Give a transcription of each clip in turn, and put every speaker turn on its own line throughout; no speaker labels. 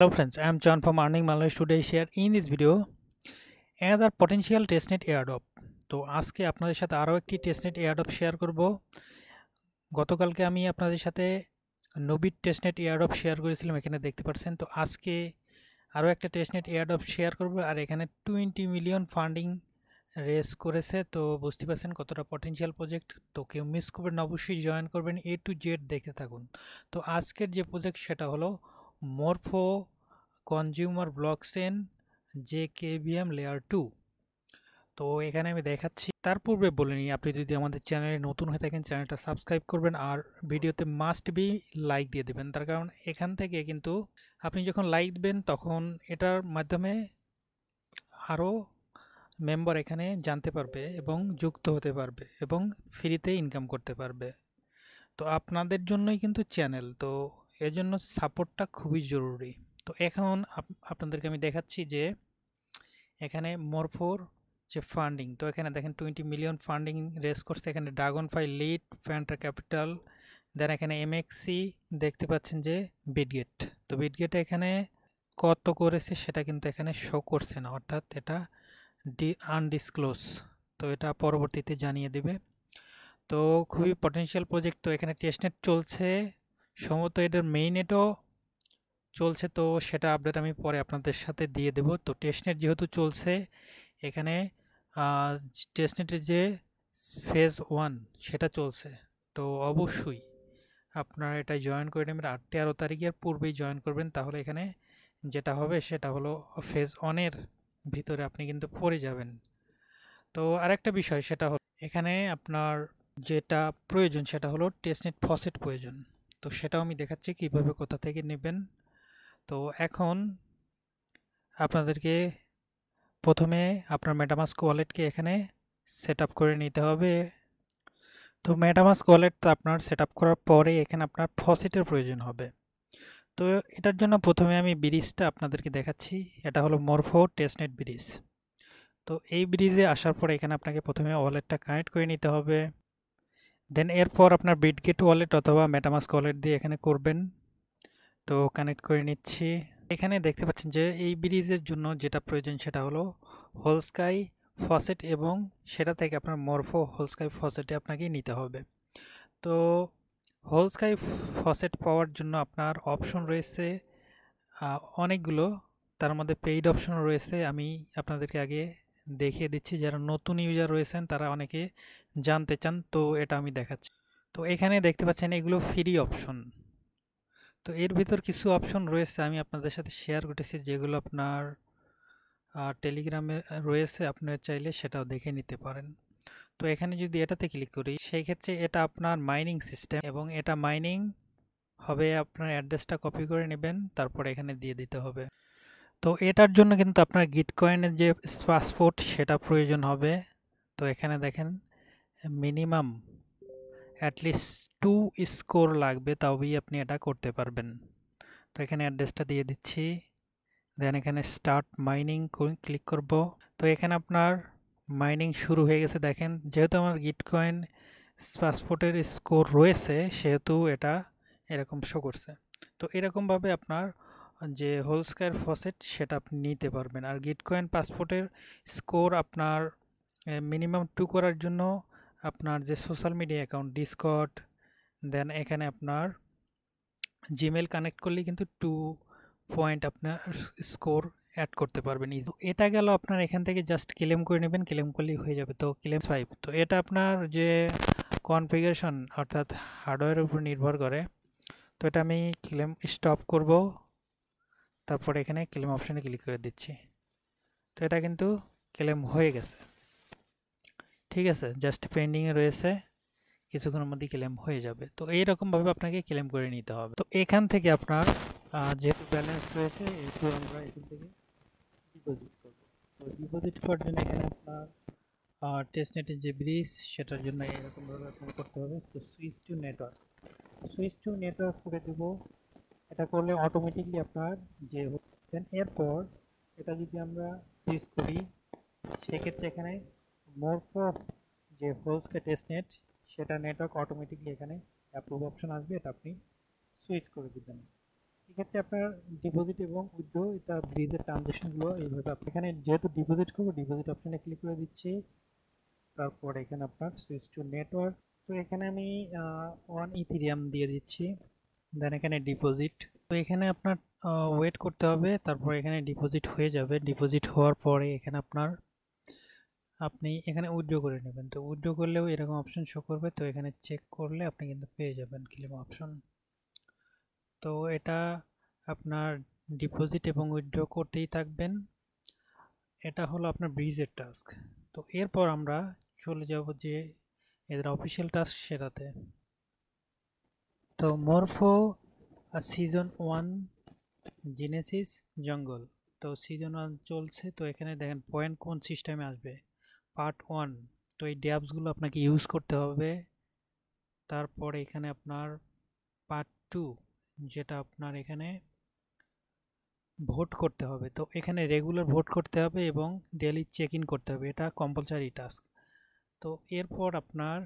Hello friends, I am John from Earning Malay. Today share in this video another potential testnet airdrop. তো আজকে আপনাদের সাথে আরও একটি টেস্টনেট এয়ারডপ শেয়ার করব গতকালকে আমি আপনাদের সাথে নবিট টেস্টনেট এয়ারডপ শেয়ার করেছিলাম এখানে দেখতে পাচ্ছেন তো আজকে আরও একটা টেস্টনেট এয়ারডপ শেয়ার করব আর এখানে টোয়েন্টি মিলিয়ন ফান্ডিং রেস করেছে তো বুঝতে পারছেন কতটা পটেনশিয়াল প্রজেক্ট তো কেউ মিস করবেন অবশ্যই জয়েন করবেন এ টু জেড দেখতে থাকুন তো আজকের যে প্রজেক্ট সেটা হলো consumer Morpho consumer blockchain JKBM layer two তো এখানে আমি দেখাচ্ছি তার পূর্বে বলে নিই আপনি যদি আমাদের চ্যানেলে নতুন হয়ে থাকেন চ্যানেলটা সাবস্ক্রাইব করবেন আর ভিডিওতে মাস্ট বি লাইক দিয়ে দেবেন তার কারণ এখান থেকে কিন্তু আপনি যখন লাইক দেবেন তখন এটার মাধ্যমে আরও মেম্বার এখানে জানতে পারবে এবং যুক্ত হতে পারবে এবং ফ্রিতে ইনকাম করতে পারবে তো আপনাদের জন্যই কিন্তু চ্যানেল তো এজন্য সাপোর্টটা খুবই জরুরি তো এখন আপনাদেরকে আমি দেখাচ্ছি যে এখানে মোরফোর যে ফান্ডিং তো এখানে দেখেন টোয়েন্টি মিলিয়ন ফান্ডিং রেস করছে এখানে ড্রাগন ফাই লিড ফ্যান্টার ক্যাপিটাল দেন এখানে এমএক্সি দেখতে পাচ্ছেন যে বিডগেট তো বিডগেট এখানে কত করেছে সেটা কিন্তু এখানে শো করছে না অর্থাৎ এটা ডি আনডিসক্লোজ তো এটা পরবর্তীতে জানিয়ে দেবে তো খুবই পটেনশিয়াল প্রজেক্ট তো এখানে টেস্টনেট চলছে সম্ভবত এটার মেইন নেটও চলছে তো সেটা আপডেট আমি পরে আপনাদের সাথে দিয়ে দেব তো টেস্টনেট যেহেতু চলছে এখানে টেস্টনেটের যে ফেজ ওয়ান সেটা চলছে তো অবশ্যই আপনারা এটা জয়েন করে নেবেন আট তেরো তারিখের পূর্বেই জয়েন করবেন তাহলে এখানে যেটা হবে সেটা হলো ফেজ ওয়ানের ভিতরে আপনি কিন্তু পড়ে যাবেন তো আরেকটা বিষয় সেটা হলো এখানে আপনার যেটা প্রয়োজন সেটা হলো টেস্টনেট ফসেট প্রয়োজন তো সেটাও আমি দেখাচ্ছি কিভাবে কোথা থেকে নেবেন তো এখন আপনাদেরকে প্রথমে আপনার মেটামাস্ক ওয়ালেটকে এখানে সেট করে নিতে হবে তো মেটামাস্ক ওয়ালেট আপনার সেট করার পরে এখানে আপনার ফসেটের প্রয়োজন হবে তো এটার জন্য প্রথমে আমি ব্রিজটা আপনাদেরকে দেখাচ্ছি এটা হলো মরফো টেস্টনেট ব্রিজ তো এই ব্রিজে আসার পরে এখানে আপনাকে প্রথমে ওয়ালেটটা কানেক্ট করে নিতে হবে দেন এরপর আপনার বিটগেট ওয়ালেট অথবা মেটামাস ওয়ালেট দিয়ে এখানে করবেন তো কানেক্ট করে নিচ্ছি এখানে দেখতে পাচ্ছেন যে এই ব্রিজের জন্য যেটা প্রয়োজন সেটা হলো হোলস্কাই ফসেট এবং সেটা থেকে আপনার মরফো হোলস্কাই ফসেটে আপনাকে নিতে হবে তো হোলস্কাই ফসেট পাওয়ার জন্য আপনার অপশন রয়েছে অনেকগুলো তার মধ্যে পেইড অপশন রয়েছে আমি আপনাদেরকে আগে দেখিয়ে দিচ্ছি যারা নতুন ইউজার রয়েছেন তারা অনেকে জানতে চান তো এটা আমি দেখাচ্ছি তো এখানে দেখতে পাচ্ছেন এগুলো ফ্রি অপশন তো এর ভিতর কিছু অপশন রয়েছে আমি আপনাদের সাথে শেয়ার করেছি যেগুলো আপনার টেলিগ্রামে রয়েছে আপনারা চাইলে সেটাও দেখে নিতে পারেন তো এখানে যদি এটাতে ক্লিক করি সেই ক্ষেত্রে এটা আপনার মাইনিং সিস্টেম এবং এটা মাইনিং হবে আপনার অ্যাড্রেসটা কপি করে নেবেন তারপর এখানে দিয়ে দিতে হবে তো এটার জন্য কিন্তু আপনার গিটকয়েনের যে পাসপোর্ট সেটা প্রয়োজন হবে তো এখানে দেখেন মিনিমাম অ্যাটলিস্ট টু স্কোর লাগবে তবেই আপনি এটা করতে পারবেন তো এখানে অ্যাড্রেসটা দিয়ে দিচ্ছি দেন এখানে স্টার্ট মাইনিং ক্লিক করব তো এখানে আপনার মাইনিং শুরু হয়ে গেছে দেখেন যেহেতু আমার গিটকয়েন কয়েন পাসপোর্টের স্কোর রয়েছে সেহেতু এটা এরকম শো করছে তো এরকমভাবে আপনার যে হোল স্কোয়ার ফসেট সেটা আপনি নিতে পারবেন আর গিটকয়েন পাসপোর্টের স্কোর আপনার মিনিমাম টু করার জন্য আপনার যে social media account Discord then এখানে আপনার জিমেল কানেক্ট করলে কিন্তু টু পয়েন্ট আপনার স্কোর অ্যাড করতে পারবেন ইজ এটা গেল আপনার এখান থেকে জাস্ট ক্লেম করে নেবেন ক্লেম করলেই হয়ে যাবে তো ক্লেম ফাইভ তো এটা আপনার যে কনফিগারেশন অর্থাৎ হার্ডওয়্যারের উপর নির্ভর করে তো এটা আমি ক্লেম স্টপ করব তারপর এখানে ক্লেম অপশানে ক্লিক করে দিচ্ছি তো এটা কিন্তু ক্লেম হয়ে গেছে ঠিক আছে জাস্ট পেন্ডিংয়ে রয়েছে কিছুক্ষণের মধ্যে ক্লেম হয়ে যাবে তো এইরকমভাবে আপনাকে ক্লেম করে নিতে হবে তো এখান থেকে আপনার যেহেতু ব্যালেন্স রয়েছে এটি আমরা এখান থেকে ডিপোজিট করবো তো ডিপোজিট করার জন্য এখানে আপনার টেস্টনেটের যে ব্রিজ সেটার জন্য এরকমভাবে আপনার করতে হবে তো switch to network switch to network করে দেবো এটা করলে অটোমেটিকলি আপনার যে দেন এরপর এটা যদি আমরা সুইচ করি সেক্ষেত্রে এখানে মোরফোর যে হোলসকে টেস্ট নেট সেটা নেটওয়ার্ক অটোমেটিকলি এখানে অ্যাপ্রুভ অপশন আসবে এটা আপনি সুইচ করে দিবেন এক্ষেত্রে আপনার ডিপোজিট এবং উইথড্র এটা ব্রিজের ট্রানজেকশনগুলো এইভাবে আপনি এখানে যেহেতু ডিপোজিট করবো ডিপোজিট অপশানে ক্লিক করে দিচ্ছি তারপর এখানে আপনার সুইচ টু নেটওয়ার্ক তো এখানে আমি ওয়ান ইথিরিয়াম দিয়ে দিচ্ছি দেন এখানে ডিপোজিট তো এখানে আপনার ওয়েট করতে হবে তারপর এখানে ডিপোজিট হয়ে যাবে ডিপোজিট হওয়ার পরে এখানে আপনার আপনি এখানে উইড্রো করে নেবেন তো উইড্রো করলেও এরকম অপশন শো করবে তো এখানে চেক করলে আপনি কিন্তু পেয়ে যাবেন ক্লিম অপশন তো এটা আপনার ডিপোজিট এবং উইড্রো করতেই থাকবেন এটা হলো আপনার ব্রিজের টাস্ক তো এরপর আমরা চলে যাব যে এদের অফিসিয়াল টাস্ক সেটাতে তো মরফো সিজন ওয়ান জিনেসিস জঙ্গল তো সিজন ওয়ান চলছে তো এখানে দেখেন পয়েন্ট কোন সিস্টেমে আসবে পার্ট ওয়ান তো এই ড্যাপসগুলো আপনাকে ইউজ করতে হবে তারপর এখানে আপনার পার্ট টু যেটা আপনার এখানে ভোট করতে হবে তো এখানে রেগুলার ভোট করতে হবে এবং ডেলি চেক ইন করতে হবে এটা কম্পালসারি টাস্ক তো এরপর আপনার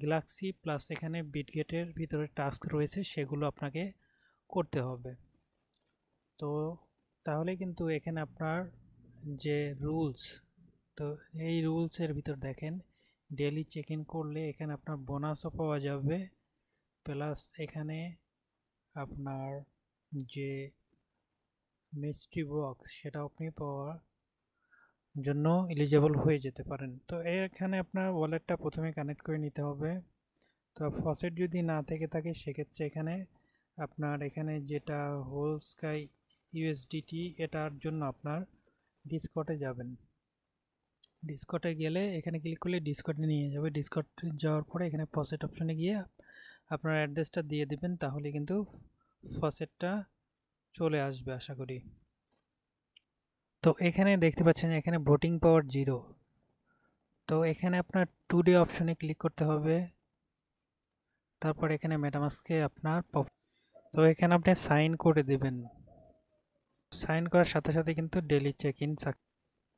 গ্যালাক্সি প্লাস এখানে বিটগেটের ভিতরে টাস্ক রয়েছে সেগুলো আপনাকে করতে হবে তো তাহলে কিন্তু এখানে আপনার যে রুলস তো এই রুলসের ভিতর দেখেন ডেলি চেক ইন করলে এখানে আপনার বোনাসও পাওয়া যাবে প্লাস এখানে আপনার যে মিস্ট্রি বক্স সেটা আপনি পাওয়া জন্য এলিজেবল হয়ে যেতে পারেন তো এখানে আপনার ওয়ালেটটা প্রথমে কানেক্ট করে নিতে হবে তো ফসেট যদি না থেকে থাকে সেক্ষেত্রে এখানে আপনার এখানে যেটা হোল স্কাই ইউএসডিটি এটার জন্য আপনার ডিসকটে যাবেন ডিসকটে গেলে এখানে ক্লিক করলে ডিসকটে নিয়ে যাবে ডিসকট যাওয়ার পরে এখানে ফসেট অপশানে গিয়ে আপনার অ্যাড্রেসটা দিয়ে দিবেন তাহলে কিন্তু ফসেটটা চলে আসবে আশা করি তো এখানে দেখতে পাচ্ছেন এখানে ভোটিং পাওয়ার জিরো তো এখানে আপনার টু ডে অপশনে ক্লিক করতে হবে তারপর এখানে মেটামাসকে আপনার তো এখানে আপনি সাইন করে দেবেন সাইন করার সাথে সাথে কিন্তু ডেলি চেক ইন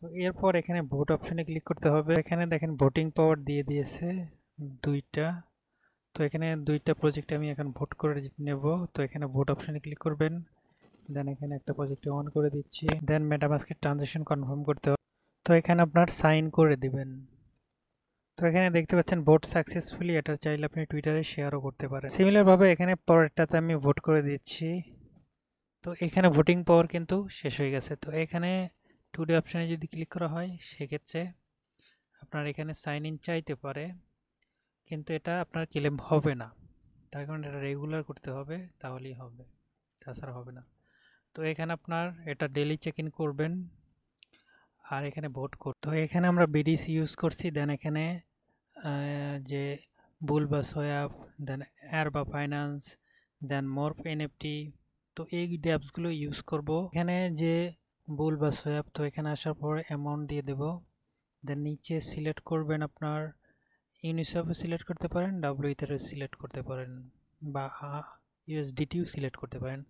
তো এরপর এখানে ভোট অপশনে ক্লিক করতে হবে এখানে দেখেন ভোটিং পাওয়ার দিয়ে দিয়েছে দুইটা তো এখানে দুইটা প্রজেক্টে আমি এখন ভোট করে নেব তো এখানে ভোট অপশনে ক্লিক করবেন দেন এখানে একটা প্রজেক্ট অন করে দিচ্ছি দেন মেটামাস্কের ট্রানজেকশন কনফার্ম করতে হবে তো এখানে আপনার সাইন করে দিবেন তো এখানে দেখতে পাচ্ছেন ভোট সাকসেসফুলি এটা চাইলে আপনি টুইটারে শেয়ারও করতে পারেন সিমিলারভাবে এখানে পরেরটাতে আমি ভোট করে দিচ্ছি তো এখানে ভোটিং পাওয়ার কিন্তু শেষ হয়ে গেছে তো এখানে টুডে অপশানে যদি ক্লিক করা হয় সেক্ষেত্রে আপনার এখানে সাইন ইন চাইতে পারে কিন্তু এটা আপনার ক্লেম হবে না তার কারণে এটা রেগুলার করতে হবে তাহলেই হবে তাছাড়া হবে না তো এখানে আপনার এটা ডেলি চেক ইন করবেন আর এখানে ভোট কর তো এখানে আমরা বিডিসি ইউজ করছি দেন এখানে যে বুল বা সোয়াব দেন এয়ার বা ফাইন্যান্স দেন মর্ফ এনএফটি তো এই ড্যাপসগুলো ইউজ করব এখানে যে বুল বা সোয়াব তো এখানে আসার পর অ্যামাউন্ট দিয়ে দেব দেন নিচে সিলেক্ট করবেন আপনার ইউনিসেফও সিলেক্ট করতে পারেন ডাব্লিউইথারও সিলেক্ট e e e করতে পারেন বা ইউএসডিটিও সিলেক্ট করতে পারেন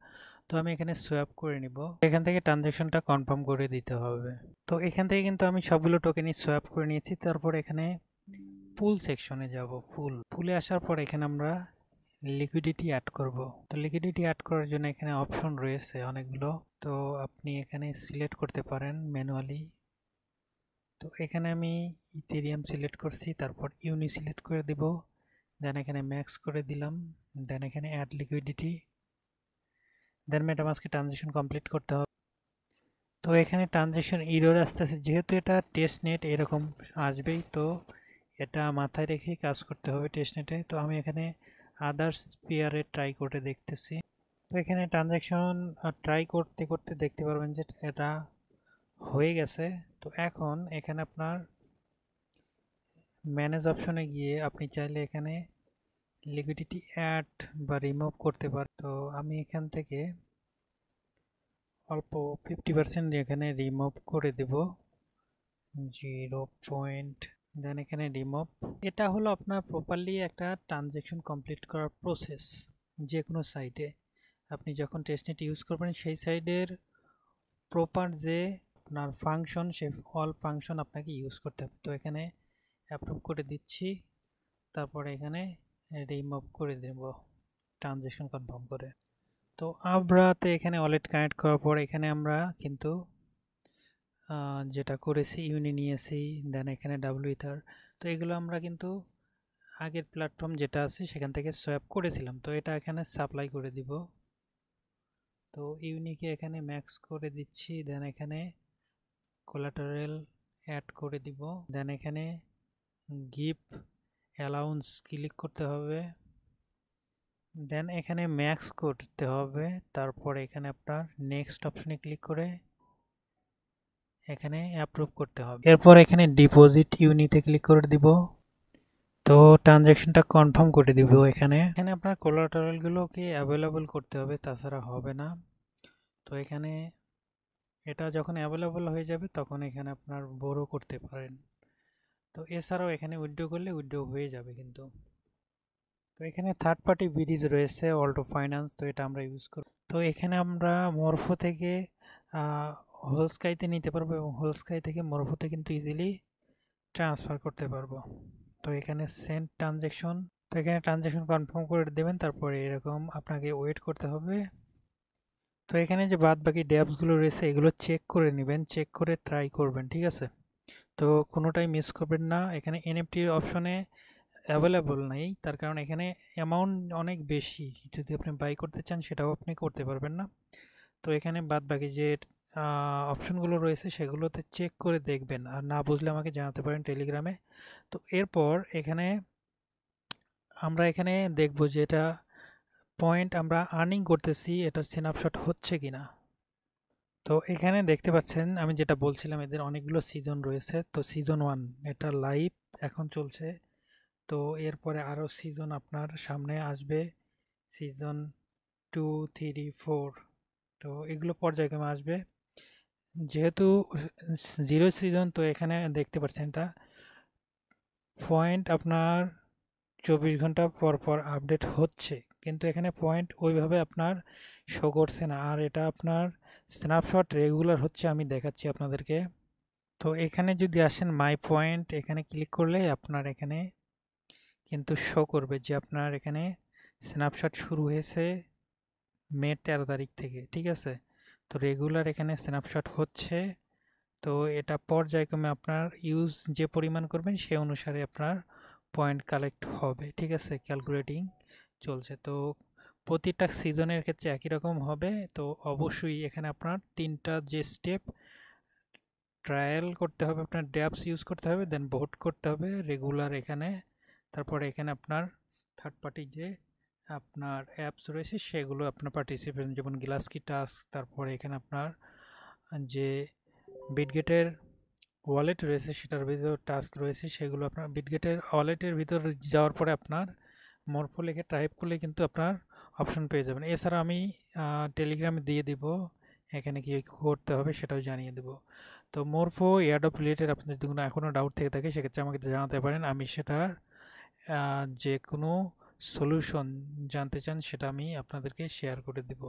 তো আমি এখানে সোয়াপ করে নিব এখান থেকে ট্রানজ্যাকশনটা কনফার্ম করে দিতে হবে তো এখান থেকে কিন্তু আমি সবগুলো টোকেনই সোয়াপ করে নিয়েছি তারপর এখানে পুল সেকশনে যাব পুল পুলে আসার পর এখানে আমরা লিকুইডিটি অ্যাড করব তো লিকুইডিটি অ্যাড করার জন্য এখানে অপশন রয়েছে অনেকগুলো তো আপনি এখানে সিলেক্ট করতে পারেন ম্যানুয়ালি তো এখানে আমি ইথেরিয়াম সিলেক্ট করছি তারপর ইউনি সিলেক্ট করে দেব দেন এখানে ম্যাক্স করে দিলাম দেন এখানে অ্যাড লিকুইডিটি দেন মেটামাসকে ট্রানজেকশন কমপ্লিট করতে হবে তো এখানে ট্রানজেকশন ইরোর আসতেছে যেহেতু এটা টেস্ট নেট এরকম আসবেই তো এটা মাথায় রেখে কাজ করতে হবে টেস্ট নেটে তো আমি এখানে আদার্স পেয়ারে ট্রাই করে দেখতেছি তো এখানে ট্রানজ্যাকশন ট্রাই করতে করতে দেখতে পারবেন যে এটা হয়ে গেছে তো এখন এখানে আপনার ম্যানেজ অপশনে গিয়ে আপনি চাইলে এখানে লিকুইডিটি অ্যাড বা রিমুভ করতে পার তো আমি এখান থেকে অল্প ফিফটি পার্সেন্ট এখানে রিমুভ করে দেব জিরো পয়েন্ট দেন এখানে রিমুভ এটা হলো আপনার প্রপারলি একটা ট্রানজ্যাকশন কমপ্লিট করার প্রসেস যে কোনো সাইটে আপনি যখন টেস্টনেট ইউজ করবেন সেই সাইডের প্রপার যে আপনার ফাংশন সে অল ফাংশন আপনাকে ইউজ করতে হবে তো এখানে অ্যাপ্রুভ করে দিচ্ছি তারপরে এখানে রিমুভ করে দেব ট্রানজেকশন কনফার্ম করে তো আবরাতে এখানে ওয়ালেট কানেক্ট করার পর এখানে আমরা কিন্তু যেটা করেছি ইউনি নিয়েছি দেন এখানে ডাব্লু ইথার তো এগুলো আমরা কিন্তু আগের প্ল্যাটফর্ম যেটা আছে সেখান থেকে সোয়াপ করেছিলাম তো এটা এখানে সাপ্লাই করে দিব তো ইউনিকে এখানে ম্যাক্স করে দিচ্ছি দেন এখানে কোলাটারেল অ্যাড করে দিব দেন এখানে গিফট অ্যালাউন্স ক্লিক করতে হবে দেন এখানে ম্যাক্স করতে হবে তারপর এখানে আপনার নেক্সট অপশনে ক্লিক করে এখানে অ্যাপ্রুভ করতে হবে এরপর এখানে ডিপোজিট ইউনিতে ক্লিক করে দিব তো ট্রানজ্যাকশনটা কনফার্ম করে দিব এখানে এখানে আপনার কোলাটারেলগুলোকে অ্যাভেলেবল করতে হবে তাছাড়া হবে না তো এখানে এটা যখন অ্যাভেলেবল হয়ে যাবে তখন এখানে আপনার বড় করতে পারেন তো এছাড়াও এখানে উইড্রো করলে উইড্রো হয়ে যাবে কিন্তু তো এখানে থার্ড পার্টি ব্রিজ রয়েছে অল্টো ফাইন্যান্স তো এটা আমরা ইউজ করব তো এখানে আমরা মরফো থেকে হোলস্কাইতে নিতে পারবো এবং হোলস্কাই থেকে মরফোতে কিন্তু ইজিলি ট্রান্সফার করতে পারবো তো এখানে সেন্ট ট্রানজ্যাকশন তো এখানে ট্রানজ্যাকশন কনফার্ম করে দেবেন তারপরে এরকম আপনাকে ওয়েট করতে হবে তো এখানে যে বাদ বাকি ড্যাপসগুলো রয়েছে এগুলো চেক করে নেবেন চেক করে ট্রাই করবেন ঠিক আছে তো কোনোটাই মিস করবেন না এখানে এনএফটির অপশনে অ্যাভেলেবল নেই তার কারণ এখানে অ্যামাউন্ট অনেক বেশি যদি আপনি বাই করতে চান সেটাও আপনি করতে পারবেন না তো এখানে বাদ বাকি যে অপশনগুলো রয়েছে সেগুলোতে চেক করে দেখবেন আর না বুঝলে আমাকে জানাতে পারেন টেলিগ্রামে তো এরপর এখানে আমরা এখানে দেখব যে এটা পয়েন্ট আমরা আর্নিং করতেছি এটার সিনাপশট হচ্ছে কি না তো এখানে দেখতে পাচ্ছেন আমি যেটা বলছিলাম এদের অনেকগুলো সিজন রয়েছে তো সিজন ওয়ান এটা লাইভ এখন চলছে তো এরপরে আরও সিজন আপনার সামনে আসবে সিজন টু থ্রি ফোর তো এগুলো পর্যায়ক্রমে আসবে যেহেতু জিরো সিজন তো এখানে দেখতে পাচ্ছেন এটা পয়েন্ট আপনার চব্বিশ ঘন্টা পর পর আপডেট হচ্ছে কিন্তু এখানে পয়েন্ট ওইভাবে আপনার শো করছে না আর এটা আপনার স্ন্যাপশট রেগুলার হচ্ছে আমি দেখাচ্ছি আপনাদেরকে তো এখানে যদি আসেন মাই পয়েন্ট এখানে ক্লিক করলে আপনার এখানে কিন্তু শো করবে যে আপনার এখানে স্ন্যাপশট শুরু হয়েছে মে তেরো তারিখ থেকে ঠিক আছে তো রেগুলার এখানে স্ন্যাপশট হচ্ছে তো এটা পর্যায়ক্রমে আপনার ইউজ যে পরিমাণ করবেন সে অনুসারে আপনার পয়েন্ট কালেক্ট হবে ঠিক আছে ক্যালকুলেটিং চলছে তো প্রতিটা সিজনের ক্ষেত্রে একই রকম হবে তো অবশ্যই এখানে আপনার তিনটা যে স্টেপ ট্রায়াল করতে হবে আপনার ড্যাপস ইউজ করতে হবে দেন ভোট করতে হবে রেগুলার এখানে তারপরে এখানে আপনার থার্ড পার্টি যে আপনার অ্যাপস রয়েছে সেগুলো আপনার পার্টিসিপেশন যেমন গ্লাসকি টাস্ক তারপরে এখানে আপনার যে বিটগেটের ওয়ালেট রয়েছে সেটার ভিতর টাস্ক রয়েছে সেগুলো আপনার বিটগেটের ওয়ালেটের ভিতর যাওয়ার পরে আপনার মরফো লিখে টাইপ করলে কিন্তু আপনার অপশন পেয়ে যাবেন এছাড়া আমি টেলিগ্রামে দিয়ে দিব এখানে কি করতে হবে সেটাও জানিয়ে দেব তো মোরফো এয়ারডপ রিলেটেড আপনি যদি কোনো এখনও ডাউট থেকে থাকে সেক্ষেত্রে আমাকে জানাতে পারেন আমি সেটার যে কোনো সলিউশন জানতে চান সেটা আমি আপনাদেরকে শেয়ার করে দেবো